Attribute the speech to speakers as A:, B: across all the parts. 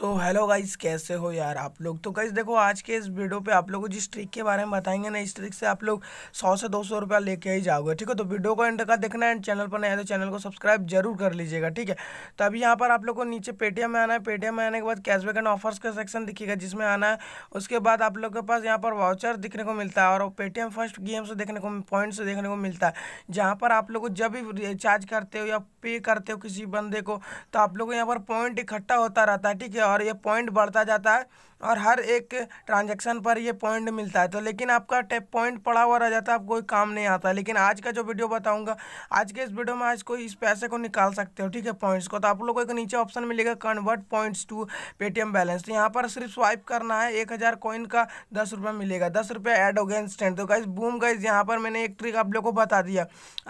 A: so hello guys कैसे हो यार आप लोग तो गाइस देखो आज के इस वीडियो पे आप लोग को जिस ट्रिक के बारे में बताएंगे ना इस ट्रिक से आप लोग सौ से दो सौ रुपया लेके ही जाओगे ठीक है तो वीडियो को एंड का देखना एंड चैनल पर नया तो चैनल को सब्सक्राइब जरूर कर लीजिएगा ठीक है तो अभी यहाँ पर आप लोग को नीचे पेटीएम में आना है पेटीएम में आने के बाद कैशबैक एंड ऑफर्स का सेक्शन दिखेगा जिसमें आना है उसके बाद आप लोग के पास यहाँ पर वाउचर दिखने को मिलता है और पेटीएम फर्स्ट गेम से देखने को पॉइंट से देखने को मिलता है जहाँ पर आप लोग को जब भी रिचार्ज करते हो या पे करते हो किसी बंदे को तो आप लोग को यहाँ पर पॉइंट इकट्ठा होता रहता है ठीक है और ये पॉइंट बढ़ता जाता है और हर एक ट्रांजेक्शन पर ये पॉइंट मिलता है तो लेकिन आपका टैप पॉइंट पड़ा हुआ रह जाता है आप कोई काम नहीं आता लेकिन आज का जो वीडियो बताऊंगा आज के इस वीडियो में आज कोई इस पैसे को निकाल सकते हो ठीक है पॉइंट्स को तो आप लोगों को एक नीचे ऑप्शन मिलेगा convert points to Paytm balance तो यहाँ पर सिर्फ स्वाइप करना है एक हज़ार कॉइन का दस रुपये मिलेगा दस रुपये ऐड हो गया इंस्टेंट तो गाइज बूम गाइज यहाँ पर मैंने एक ट्रिक आप लोग को बता दिया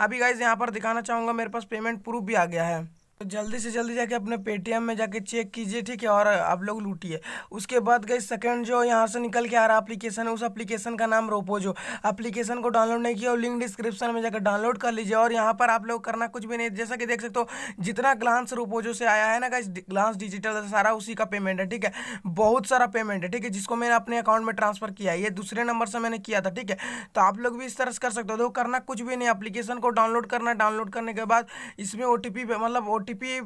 A: अभी गाइज यहाँ पर दिखाना चाहूँगा मेरे पास पेमेंट प्रूफ भी आ गया है तो जल्दी से जल्दी जाके अपने पेटीएम में जाके चेक कीजिए ठीक है और आप लोग लूटिए उसके बाद गई सेकंड जो यहाँ से निकल के आ रहा एप्लीकेशन है उस एप्लीकेशन का नाम रोपोजो एप्लीकेशन को डाउनलोड नहीं किया और लिंक डिस्क्रिप्शन में जाकर डाउनलोड कर लीजिए और यहाँ पर आप लोग करना कुछ भी नहीं जैसा कि देख सकते हो जितना ग्लांस रोपोजो से आया है ना गाइस ग्लांस डिजिटल सारा उसी का पेमेंट है ठीक है बहुत सारा पेमेंट है ठीक है जिसको मैंने अपने अकाउंट में ट्रांसफर किया है ये दूसरे नंबर से मैंने किया था ठीक है तो आप लोग भी इस तरह से कर सकते हो करना कुछ भी नहीं एप्लीकेशन को डाउनलोड करना डाउनलोड करने के बाद इसमें ओ मतलब ओ ओटीपी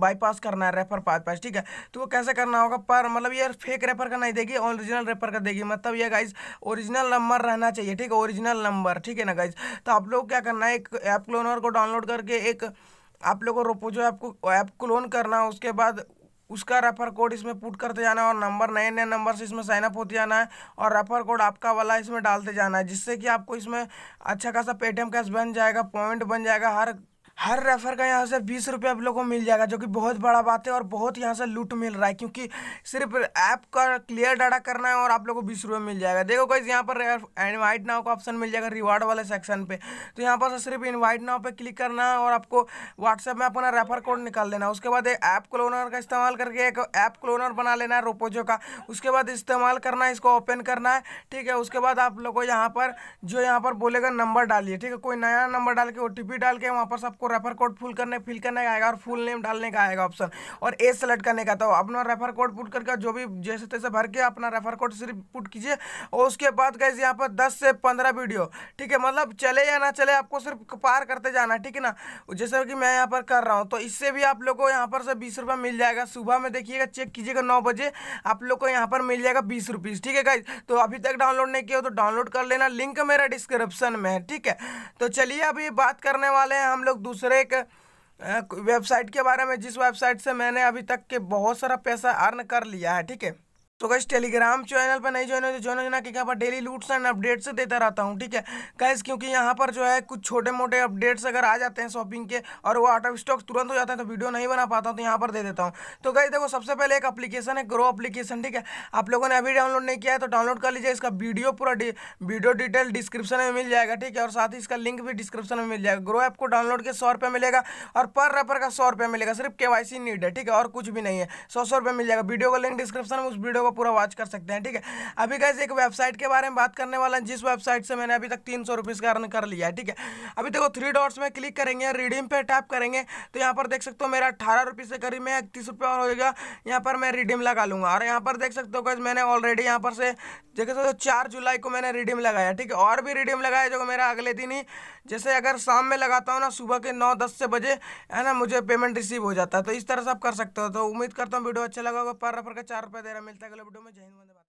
A: बाईपास करना है रेफर बाईपास ठीक है तो वो कैसे करना होगा पर मतलब ये फेक रेफर का नहीं देगी ओरिजिनल रेफर का देगी मतलब ये गाइज ओरिजिनल नंबर रहना चाहिए ठीक है ओरिजिनल नंबर ठीक है ना गाइज तो आप लोग क्या करना है एक ऐप क्लोनर को डाउनलोड करके एक आप लोगों को रोपो जो आपको ऐप क्लोन करना है उसके बाद उसका रेफर कोड इसमें पुट करते जाना है और नंबर नए नए नंबर से इसमें साइनअप होते जाना है और रेफर कोड आपका वाला इसमें डालते जाना है जिससे कि आपको इसमें अच्छा खासा पेटीएम कैश बन जाएगा पॉइंट बन जाएगा हर हर रेफर का यहाँ से बीस रुपये आप लोगों को मिल जाएगा जो कि बहुत बड़ा बात है और बहुत यहाँ से लूट मिल रहा है क्योंकि सिर्फ ऐप का क्लियर डाटा करना है और आप लोगों को बीस रुपये मिल जाएगा देखो गाइज यहाँ पर इन्वाइट नाव का ऑप्शन मिल जाएगा रिवार्ड वाले सेक्शन पे तो यहाँ पर सिर्फ इन्वाइट नाव पर क्लिक करना है और आपको व्हाट्सएप में अपना रेफर कोड निकाल देना उसके बाद एक ऐप क्लोनर का इस्तेमाल करके एक ऐप क्लोनर बना लेना है रोपोजो का उसके बाद इस्तेमाल करना है इसको ओपन करना है ठीक है उसके बाद आप लोगों को यहाँ पर जो यहाँ पर बोलेगा नंबर डालिए ठीक है कोई नया नंबर डाल के ओ डाल के वहाँ पर सबको रेफर कोड फुल करने फिल करने का आएगा और फुल नेम डालने का आएगा ऑप्शन और ए सेलेक्ट करने का तो अपना रेफर कोड पुट करके जो भी जैसे तैसे भर के अपना रेफर कोड सिर्फ पुट कीजिए और उसके बाद गैस यहाँ पर दस से पंद्रह वीडियो ठीक है मतलब चले या ना चले आपको सिर्फ पार करते जाना ठीक है ना जैसे कि मैं यहाँ पर कर रहा हूँ तो इससे भी आप लोग को यहाँ पर से बीस मिल जाएगा सुबह में देखिएगा चेक कीजिएगा नौ बजे आप लोग को यहाँ पर मिल जाएगा बीस रुपीज़ ठीक है गाइज तो अभी तक डाउनलोड नहीं किया तो डाउनलोड कर लेना लिंक मेरा डिस्क्रिप्शन में है ठीक है तो चलिए अभी बात करने वाले हैं हम लोग दूसरे दूसरे एक वेबसाइट के बारे में जिस वेबसाइट से मैंने अभी तक के बहुत सारा पैसा अर्न कर लिया है ठीक है तो कैसे टेलीग्राम चैनल पर नहीं ज्वाइन हो तो ज्वाइन हो जाना क्योंकि यहाँ पर डेली लूट्स एंड अपडेट्स देता रहता हूँ ठीक है कैसे क्योंकि यहाँ पर जो है कुछ छोटे मोटे अपडेट्स अगर आ जाते हैं शॉपिंग के और वो आउट ऑफ स्टॉक तुरंत हो जाता है तो वीडियो नहीं बना पाता हूँ तो यहाँ पर दे देता हूँ तो कैसे देखो सबसे पहले एक अपलीकेशन है ग्रो अपलीकेशन ठीक है आप लोगों ने अभी डाउनलोड नहीं किया है तो डाउनलोड कर लीजिए इसका वीडियो पूरा वीडियो डिटेल डिस्क्रिप्शन में मिल जाएगा ठीक है और साथ ही इसका लिंक भी डिस्क्रिप्शन में मिल जाएगा ग्रो ऐप को डाउनलोड के सौ रुपये मिलेगा और पर रेपर का सौ मिलेगा सिर्फ के नीड है ठीक है और कुछ भी नहीं है सौ सौ रुपये मिल जाएगा वीडियो का लिंक डिस्क्रिप्शन में उस वीडियो को पूरा वॉच कर सकते हैं ठीक है अभी कैसे एक वेबसाइट के बारे में बात करने वाला जिस वेबसाइट से मैंने अभी तक तीन सौ रुपीज़ का अर्न कर लिया है ठीक है अभी देखो थ्री डॉट्स में क्लिक करेंगे रिडीम पे टैप करेंगे तो यहाँ पर देख सकते हो मेरा अठारह रुपये से करीब में इकतीस रुपये और होगा यहाँ पर मैं रिडीम लगा लूँगा और यहाँ पर देख सकते हो कि मैंने ऑलरेडी यहाँ पर से देख सकते हो चार जुलाई को मैंने रिडीम लगाया ठीक है और भी रिडीम लगाया जो मेरा अगले दिन ही जैसे अगर शाम में लगाता हूँ ना सुबह के नौ दस से बजे है ना मुझे पेमेंट रिसीव हो जाता है तो इस तरह से आप कर सकते हो तो उम्मीद करता हूँ वीडियो अच्छा लगा होगा पर रफर का चार रुपये दे रहा मिलता है अगले वीडियो में जय हिंद वंदे मातरम